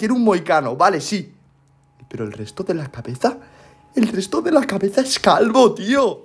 Tiene un moicano, vale, sí. Pero el resto de la cabeza, el resto de la cabeza es calvo, tío.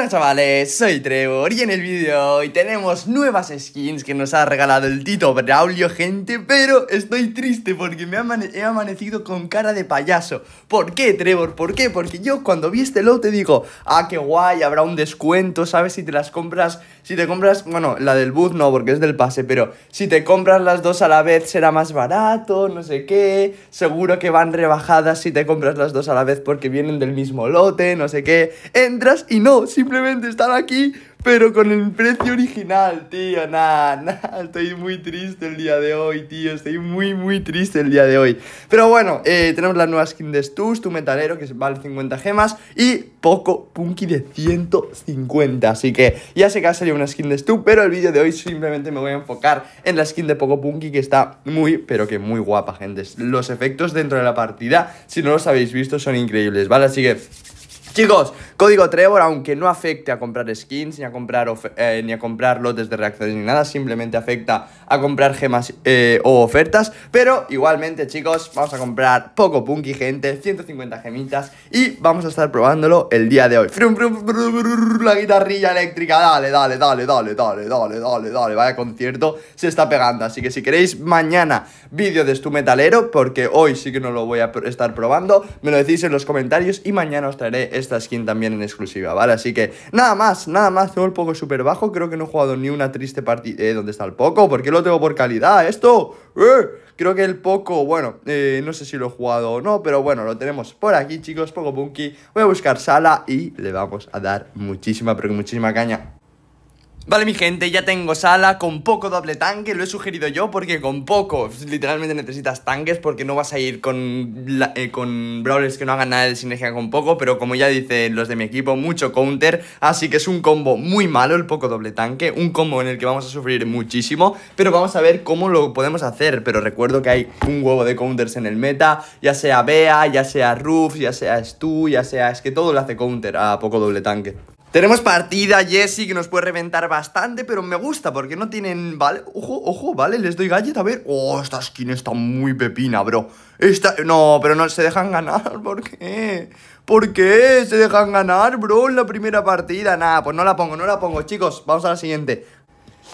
Hola chavales, soy Trevor y en el vídeo hoy tenemos nuevas skins que nos ha regalado el Tito Braulio, gente Pero estoy triste porque me he amanecido con cara de payaso ¿Por qué Trevor? ¿Por qué? Porque yo cuando vi este lote digo Ah, qué guay, habrá un descuento, ¿sabes? Si te las compras, si te compras, bueno, la del boot, no porque es del pase Pero si te compras las dos a la vez será más barato, no sé qué Seguro que van rebajadas si te compras las dos a la vez porque vienen del mismo lote, no sé qué Entras y no, si simplemente estar aquí, pero con el precio original, tío. Nah, nah, estoy muy triste el día de hoy, tío. Estoy muy, muy triste el día de hoy. Pero bueno, eh, tenemos la nueva skin de Stus, tu metalero, que vale 50 gemas, y Poco Punky de 150. Así que ya sé que ha salido una skin de Stu, pero el vídeo de hoy simplemente me voy a enfocar en la skin de Poco Punky, que está muy, pero que muy guapa, gente. Los efectos dentro de la partida, si no los habéis visto, son increíbles, ¿vale? Así que... Chicos, Código Trevor, aunque no afecte a comprar skins, ni a comprar, eh, ni a comprar lotes de reacciones, ni nada, simplemente afecta a comprar gemas eh, o ofertas. Pero igualmente, chicos, vamos a comprar poco punky, gente, 150 gemitas y vamos a estar probándolo el día de hoy. la guitarrilla eléctrica, dale, dale, dale, dale, dale, dale, dale, dale, vaya concierto, se está pegando. Así que si queréis mañana vídeo de estu Metalero, porque hoy sí que no lo voy a estar probando, me lo decís en los comentarios y mañana os traeré esta skin también en exclusiva, ¿vale? Así que nada más, nada más, tengo el poco súper bajo, creo que no he jugado ni una triste partida... Eh, ¿dónde está el poco? ¿Por qué lo tengo por calidad esto? ¡Eh! Creo que el poco, bueno, eh, no sé si lo he jugado o no, pero bueno, lo tenemos por aquí, chicos, poco punky. Voy a buscar sala y le vamos a dar muchísima, pero muchísima caña. Vale, mi gente, ya tengo sala con poco doble tanque, lo he sugerido yo porque con poco literalmente necesitas tanques porque no vas a ir con, eh, con brawlers que no hagan nada de sinergia con poco, pero como ya dicen los de mi equipo, mucho counter, así que es un combo muy malo el poco doble tanque, un combo en el que vamos a sufrir muchísimo, pero vamos a ver cómo lo podemos hacer, pero recuerdo que hay un huevo de counters en el meta, ya sea Bea, ya sea Roof, ya sea Stu, ya sea, es que todo lo hace counter a poco doble tanque. Tenemos partida Jesse que nos puede reventar bastante, pero me gusta porque no tienen... Vale, ojo, ojo, vale, les doy galleta, a ver... Oh, esta skin está muy pepina, bro. Esta... No, pero no, se dejan ganar, ¿por qué? ¿Por qué se dejan ganar, bro, en la primera partida? Nada, pues no la pongo, no la pongo, chicos. Vamos a la siguiente.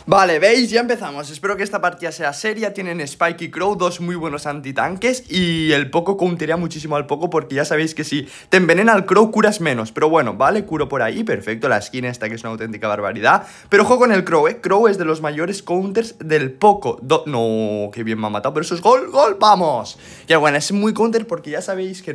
Vale, veis, ya empezamos. Espero que esta partida sea seria. Tienen Spike y Crow, dos muy buenos antitanques. Y el poco countería muchísimo al poco, porque ya sabéis que si te envenena al Crow, curas menos. Pero bueno, vale, curo por ahí. Perfecto, la skin esta que es una auténtica barbaridad. Pero juego con el Crow, ¿eh? Crow es de los mayores counters del poco. no, qué bien me ha matado, pero eso es gol, gol, vamos. Ya bueno, es muy counter porque ya sabéis que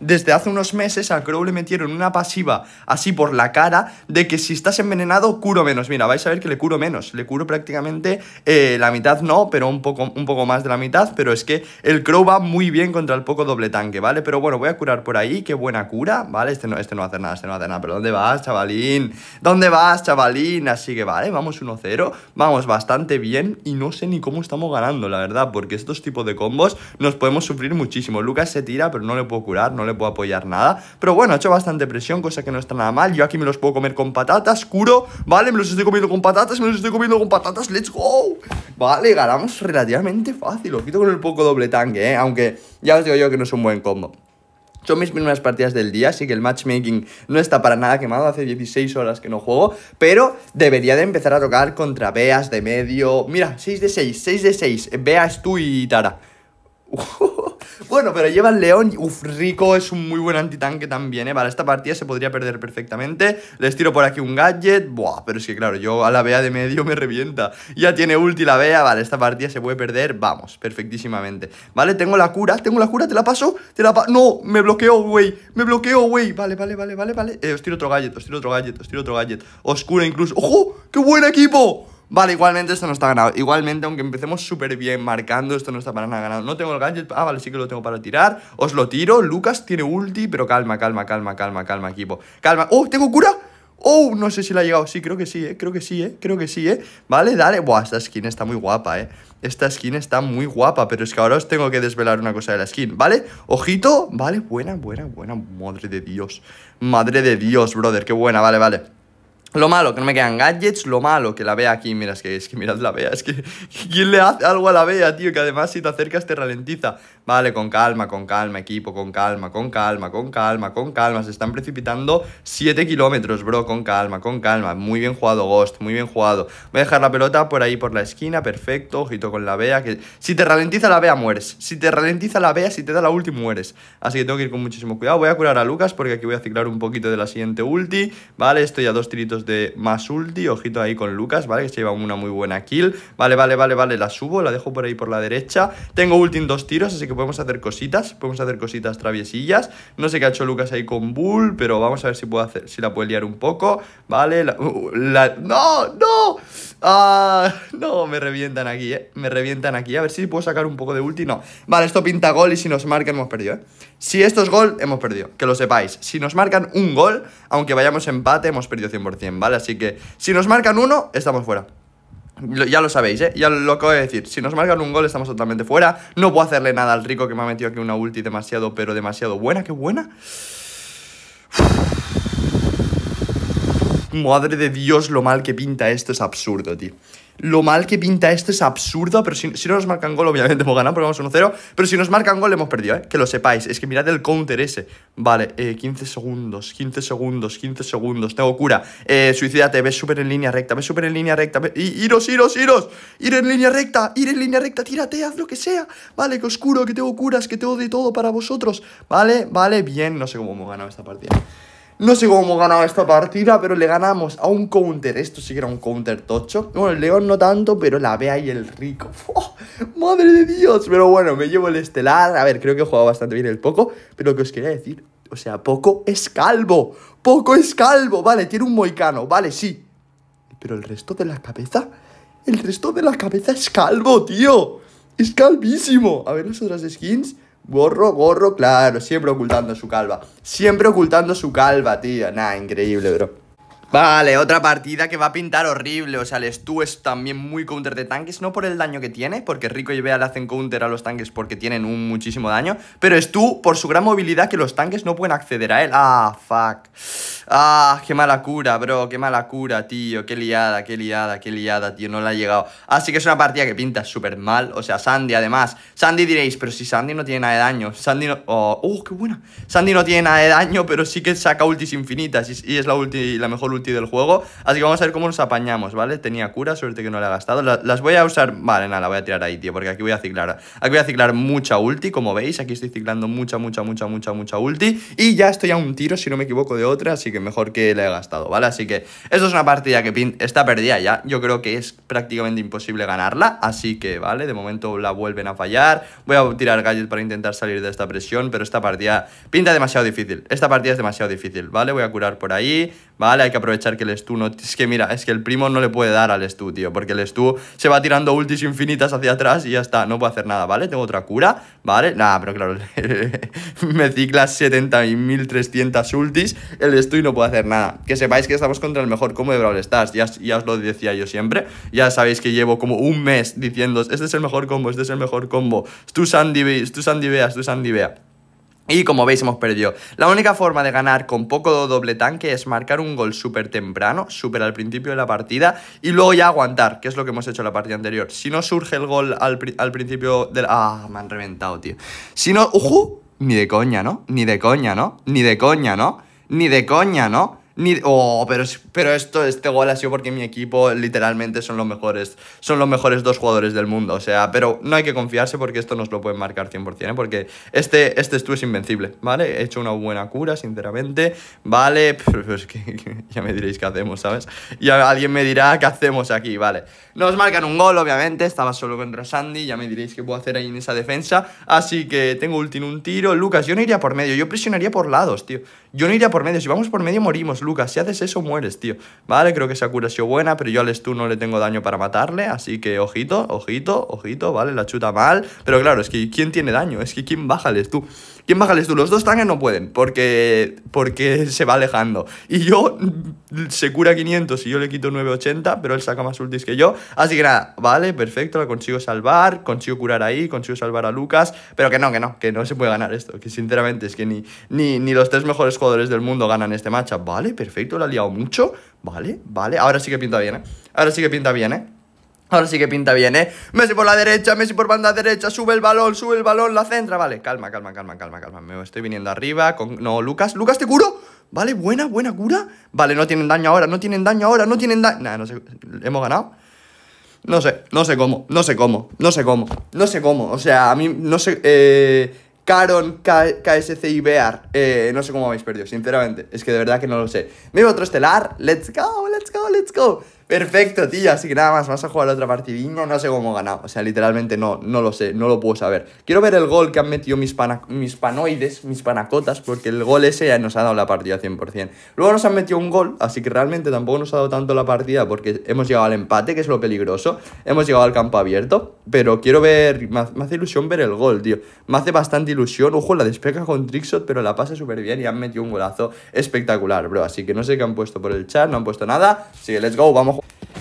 desde hace unos meses al Crow le metieron una pasiva así por la cara de que si estás envenenado, curo menos. Mira, vais a ver que le curo menos. Le curo prácticamente eh, la mitad, no, pero un poco, un poco más de la mitad. Pero es que el Crow va muy bien contra el poco doble tanque, ¿vale? Pero bueno, voy a curar por ahí. Qué buena cura, ¿vale? Este no, este no hace nada, este no hace nada. Pero ¿dónde vas, chavalín? ¿Dónde vas, chavalín? Así que vale, vamos 1-0. Vamos bastante bien y no sé ni cómo estamos ganando, la verdad. Porque estos tipos de combos nos podemos sufrir muchísimo. Lucas se tira, pero no le puedo curar, no le puedo apoyar nada. Pero bueno, ha hecho bastante presión, cosa que no está nada mal. Yo aquí me los puedo comer con patatas, curo, ¿vale? Me los estoy comiendo con patatas, me los estoy comiendo Viendo con patatas, let's go. Vale, ganamos relativamente fácil. Lo quito con el poco doble tanque, ¿eh? Aunque ya os digo yo que no es un buen combo. Son mis primeras partidas del día, así que el matchmaking no está para nada quemado, hace 16 horas que no juego, pero debería de empezar a tocar contra Beas de medio... Mira, 6 de 6, 6 de 6, Beas tú y Tara. Bueno, pero lleva el león. Uf, Rico es un muy buen antitanque también, ¿eh? vale, esta partida se podría perder perfectamente. Les tiro por aquí un gadget. Buah, pero es que claro, yo a la Bea de medio me revienta. Ya tiene ulti la Bea. Vale, esta partida se puede perder. Vamos, perfectísimamente. Vale, tengo la cura. Tengo la cura, te la paso. Te la No, me bloqueo, güey. Me bloqueo, güey. Vale, vale, vale, vale, vale. Eh, os tiro otro gadget, os tiro otro gadget, os tiro otro gadget. Oscura incluso. ¡Ojo! ¡Qué buen equipo! Vale, igualmente esto no está ganado. Igualmente, aunque empecemos súper bien marcando, esto no está para nada ganado. No tengo el gadget. Ah, vale, sí que lo tengo para tirar. Os lo tiro. Lucas tiene ulti, pero calma, calma, calma, calma, calma, equipo. Calma. ¡Oh, tengo cura! ¡Oh! No sé si le ha llegado. Sí, creo que sí, ¿eh? Creo que sí, ¿eh? Creo que sí, ¿eh? Vale, dale. Buah, esta skin está muy guapa, ¿eh? Esta skin está muy guapa, pero es que ahora os tengo que desvelar una cosa de la skin, ¿vale? Ojito. Vale, buena, buena, buena. Madre de Dios. Madre de Dios, brother. Qué buena, vale, vale. Lo malo, que no me quedan gadgets, lo malo que la vea aquí, mira, es que, es que mirad la vea, es que ¿quién le hace algo a la vea, tío? Que además si te acercas te ralentiza. Vale, con calma, con calma, equipo, con calma, con calma, con calma, con calma. Se están precipitando 7 kilómetros, bro, con calma, con calma. Muy bien jugado, Ghost, muy bien jugado. Voy a dejar la pelota por ahí por la esquina, perfecto, ojito con la vea. Que... Si te ralentiza la vea, mueres. Si te ralentiza la vea, si te da la ulti, mueres. Así que tengo que ir con muchísimo cuidado. Voy a curar a Lucas porque aquí voy a ciclar un poquito de la siguiente ulti. Vale, estoy a dos tiritos de más ulti, ojito ahí con Lucas, ¿vale? Que se lleva una muy buena kill. Vale, vale, vale, vale, la subo, la dejo por ahí por la derecha. Tengo ulti en dos tiros, así que podemos hacer cositas, podemos hacer cositas traviesillas. No sé qué ha hecho Lucas ahí con Bull, pero vamos a ver si, puedo hacer, si la puede liar un poco, ¿vale? La, uh, uh, ¡No! ¡No! Ah, no, me revientan aquí, ¿eh? Me revientan aquí. A ver si puedo sacar un poco de ulti. No. Vale, esto pinta gol y si nos marcan hemos perdido, ¿eh? Si esto es gol, hemos perdido. Que lo sepáis. Si nos marcan un gol, aunque vayamos empate, hemos perdido 100%. ¿vale? Así que si nos marcan uno, estamos fuera. Ya lo sabéis, ¿eh? Ya lo acabo de decir. Si nos marcan un gol, estamos totalmente fuera. No puedo hacerle nada al rico que me ha metido aquí una ulti demasiado, pero demasiado buena. ¡Qué buena! Madre de Dios, lo mal que pinta esto es absurdo, tío. Lo mal que pinta este es absurdo, pero si, no nos marcan gol, obviamente hemos ganado porque vamos 1-0. Pero si nos marcan gol, hemos perdido, ¿eh? Que lo sepáis. Es que mirad el counter ese. Vale, eh, 15 segundos, 15 segundos, 15 segundos. Tengo cura. Eh, suicídate, ves súper en línea recta, ves súper en línea recta. y Iros, iros, iros. Ir en línea recta, ir en línea recta, tírate, haz lo que sea. Vale, que oscuro que tengo curas, que tengo de todo para vosotros. Vale, vale, bien. No sé cómo hemos ganado esta partida. No sé cómo hemos ganado esta partida, pero le ganamos a un counter. Esto sí que era un counter tocho. Bueno, el león no tanto, pero la vea y el rico. ¡Madre de Dios! Pero bueno, me llevo el estelar. A ver, creo que he jugado bastante bien el poco. Pero lo que os quería decir, o sea, poco es calvo. Poco es calvo. Vale, tiene un moicano. Vale, sí. Pero el resto de la cabeza... El resto de la cabeza es calvo, tío. Es calvísimo. A ver las otras skins. Gorro, gorro, claro, siempre ocultando su calva. Siempre ocultando su calva, tío. Nah, increíble, bro. Vale, otra partida que va a pintar horrible O sea, el Stu es también muy counter de tanques No por el daño que tiene, porque Rico y Bea le hacen counter a los tanques Porque tienen un muchísimo daño Pero Stu, por su gran movilidad que los tanques no pueden acceder a él Ah, fuck Ah, qué mala cura, bro, qué mala cura, tío. Qué liada, qué liada, qué liada, tío. No la ha llegado. Así ah, que es una partida que pinta súper mal. O sea, Sandy, además. Sandy diréis, pero si Sandy no tiene nada de daño. Sandy no... Oh, ¡uh, qué buena. Sandy no tiene nada de daño, pero sí que saca ultis infinitas. Y, es la, ulti, la mejor ulti del juego. Así que vamos a ver cómo nos apañamos, ¿vale? Tenía cura, suerte que no la he gastado. las voy a usar... Vale, nada, la voy a tirar ahí, tío. Porque aquí voy a ciclar... Aquí voy a ciclar mucha ulti, como veis. Aquí estoy ciclando mucha, mucha, mucha, mucha, mucha ulti. Y ya estoy a un tiro, si no me equivoco, de otra. Así que mejor que le he gastado, ¿vale? Así que eso es una partida que pin está perdida ya. Yo creo que es prácticamente imposible ganarla, así que, ¿vale? De momento la vuelven a fallar. Voy a tirar gadget para intentar salir de esta presión, pero esta partida pinta demasiado difícil. Esta partida es demasiado difícil, ¿vale? Voy a curar por ahí, ¿vale? Hay que aprovechar que el Stu no... Es que mira, es que el primo no le puede dar al Stu, tío, porque el Stu se va tirando ultis infinitas hacia atrás y ya está, no puedo hacer nada, ¿vale? Tengo otra cura, ¿vale? Nada, pero claro, me cicla 70.300 ultis, el Stu no no puedo hacer nada. Que sepáis que estamos contra el mejor combo de Brawl Stars, ya, ya os lo decía yo siempre. Ya sabéis que llevo como un mes diciendo, este es el mejor combo, este es el mejor combo. Tú Sandy, tú Sandy tú Sandy Y como veis hemos perdido. La única forma de ganar con poco doble tanque es marcar un gol súper temprano, súper al principio de la partida y luego ya aguantar, que es lo que hemos hecho en la partida anterior. Si no surge el gol al, principio del... Ah, me han reventado, tío. Si no... Uju Ni de coña, ¿no? Ni de coña, ¿no? Ni de coña, ¿no? Ni de coña, ¿no? Ni, oh, pero, pero esto, este gol ha sido porque mi equipo literalmente son los mejores. Son los mejores dos jugadores del mundo. O sea, pero no hay que confiarse porque esto nos lo pueden marcar 100%, ¿eh? porque este, este tú, es invencible, ¿vale? He hecho una buena cura, sinceramente. Vale, pero es que, ya me diréis qué hacemos, ¿sabes? ya alguien me dirá qué hacemos aquí, ¿vale? Nos marcan un gol, obviamente. Estaba solo contra Sandy. Ya me diréis qué puedo hacer ahí en esa defensa. Así que tengo último un tiro. Lucas, yo no iría por medio. Yo presionaría por lados, tío. Yo no iría por medio. Si vamos por medio, morimos, Lucas, si haces eso mueres, tío. Vale, creo que esa cura ha sido buena, pero yo al tú no le tengo daño para matarle, así que ojito, ojito, ojito, vale, la chuta mal. Pero claro, es que ¿quién tiene daño? Es que ¿quién baja tú? ¿Quién baja tú? Los dos tanques no pueden, porque, porque se va alejando. Y yo se cura 500 y yo le quito 980, pero él saca más ultis que yo. Así que nada, vale, perfecto, la consigo salvar, consigo curar ahí, consigo salvar a Lucas, pero que no, que no, que no se puede ganar esto, que sinceramente es que ni, ni, ni los tres mejores jugadores del mundo ganan este matchup, ¿vale? perfecto, lo ha liado mucho. Vale, vale, ahora sí que pinta bien, ¿eh? Ahora sí que pinta bien, ¿eh? Ahora sí que pinta bien, ¿eh? Messi por la derecha, Messi por banda derecha, sube el balón, sube el balón, la centra, vale. Calma, calma, calma, calma, calma. Me estoy viniendo arriba con... No, Lucas, Lucas, te curo. Vale, buena, buena cura. Vale, no tienen daño ahora, no tienen daño ahora, no tienen daño... Nah, no sé, hemos ganado. No sé, no sé cómo, no sé cómo, no sé cómo, no sé cómo. O sea, a mí, no sé... Eh... Caron, KSC y Bear. Eh, no sé cómo habéis perdido, sinceramente. Es que de verdad que no lo sé. Me otro estelar. Let's go, let's go, let's go. Perfecto, tío. Así que nada más, vas a jugar otra partidinha. No sé cómo ganamos O sea, literalmente no, no lo sé, no lo puedo saber. Quiero ver el gol que han metido mis, mis panoides, mis panacotas, porque el gol ese ya nos ha dado la partida 100%. Luego nos han metido un gol, así que realmente tampoco nos ha dado tanto la partida porque hemos llegado al empate, que es lo peligroso. Hemos llegado al campo abierto, pero quiero ver. Me, hace ilusión ver el gol, tío. Me hace bastante ilusión. Ojo, la despeca con Trixot, pero la pase súper bien y han metido un golazo espectacular, bro. Así que no sé qué han puesto por el chat, no han puesto nada. Así que let's go, vamos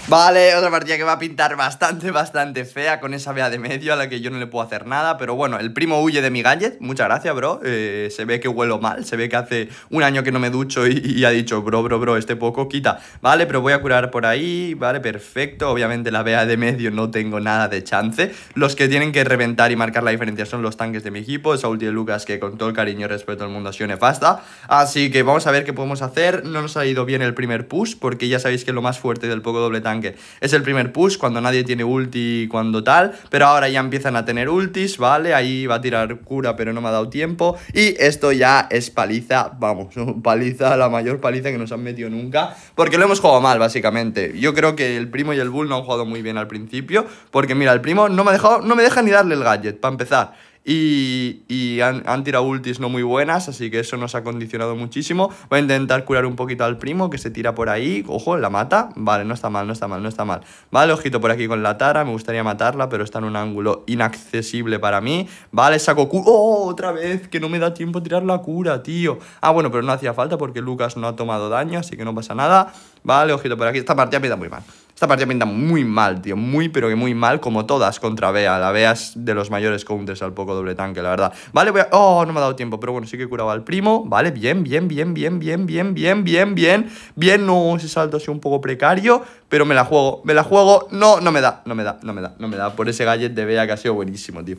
Vale, otra partida que va a pintar bastante, bastante fea con esa vea de medio a la que yo no le puedo hacer nada. Pero bueno, el primo huye de mi gadget. Muchas gracias, bro. Eh, se ve que huelo mal, se ve que hace un año que no me ducho y, ha dicho, bro, bro, bro, este poco quita. Vale, pero voy a curar por ahí. Vale, perfecto. Obviamente la vea de medio no tengo nada de chance. Los que tienen que reventar y marcar la diferencia son los tanques de mi equipo. Esa ulti de Lucas que con todo el cariño y respeto al mundo ha sido nefasta. Así que vamos a ver qué podemos hacer. No nos ha ido bien el primer push porque ya sabéis que lo más fuerte del poco doble tanque es el primer push, cuando nadie tiene ulti, cuando tal, pero ahora ya empiezan a tener ultis, ¿vale? Ahí va a tirar cura, pero no me ha dado tiempo. Y esto ya es paliza, vamos, paliza, la mayor paliza que nos han metido nunca, porque lo hemos jugado mal, básicamente. Yo creo que el primo y el bull no han jugado muy bien al principio, porque mira, el primo no me ha dejado, no me deja ni darle el gadget, para empezar y, y han, han, tirado ultis no muy buenas, así que eso nos ha condicionado muchísimo. Voy a intentar curar un poquito al primo que se tira por ahí. Ojo, la mata. Vale, no está mal, no está mal, no está mal. Vale, ojito por aquí con la Tara. Me gustaría matarla, pero está en un ángulo inaccesible para mí. Vale, saco cura. ¡Oh, otra vez! Que no me da tiempo a tirar la cura, tío. Ah, bueno, pero no hacía falta porque Lucas no ha tomado daño, así que no pasa nada. Vale, ojito por aquí. Esta partida me da muy mal. Esta partida pinta muy mal, tío. Muy, pero que muy mal, como todas contra Bea. La Bea es de los mayores counters al poco doble tanque, la verdad. Vale, voy a... Oh, no me ha dado tiempo, pero bueno, sí que curaba al primo. Vale, bien, bien, bien, bien, bien, bien, bien, bien, bien. Bien, no, ese salto ha sido un poco precario, pero me la juego, me la juego. No, no me da, no me da, no me da, no me da. Por ese gadget de Bea que ha sido buenísimo, tío.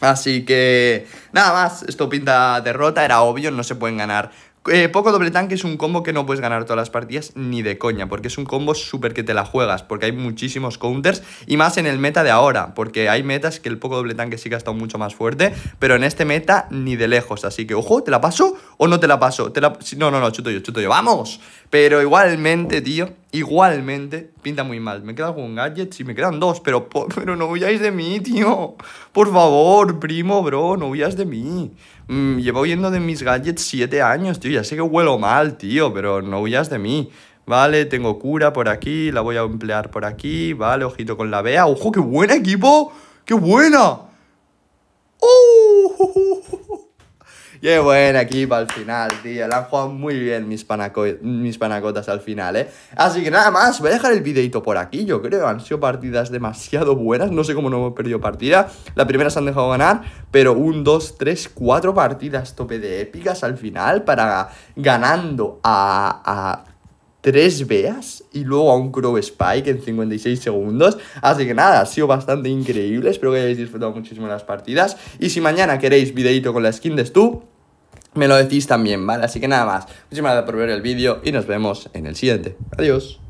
Así que nada más, esto pinta derrota, era obvio, no se pueden ganar eh, poco doble tanque es un combo que no puedes ganar todas las partidas ni de coña, porque es un combo súper que te la juegas, porque hay muchísimos counters y más en el meta de ahora, porque hay metas que el poco doble tanque sí que ha estado mucho más fuerte, pero en este meta ni de lejos, así que ojo, ¿te la paso o no te la paso? ¿Te la... No, no, no, chuto yo, chuto yo, ¡vamos! Pero igualmente, tío... Igualmente, pinta muy mal. Me queda algún gadget, si me quedan dos, pero, pero no huyáis de mí, tío. Por favor, primo, bro, no huyas de mí. Mm, llevo huyendo de mis gadgets siete años, tío. Ya sé que huelo mal, tío, pero no huyas de mí. Vale, tengo cura por aquí, la voy a emplear por aquí. Vale, ojito con la vea. ¡Ojo, qué buen equipo! ¡Qué buena! Qué buena equipa al final, tío. La han jugado muy bien mis, panaco mis panacotas al final, ¿eh? Así que nada más, voy a dejar el videito por aquí, yo creo. Han sido partidas demasiado buenas. No sé cómo no hemos perdido partida. La primera se han dejado ganar, pero un, dos, tres, cuatro partidas tope de épicas al final para ganando a tres veas y luego a un crow spike en 56 segundos. Así que nada, ha sido bastante increíble. Espero que hayáis disfrutado muchísimo las partidas. Y si mañana queréis videito con la skin de Stu, me lo decís también, ¿vale? Así que nada más. Muchísimas gracias por ver el vídeo y nos vemos en el siguiente. Adiós.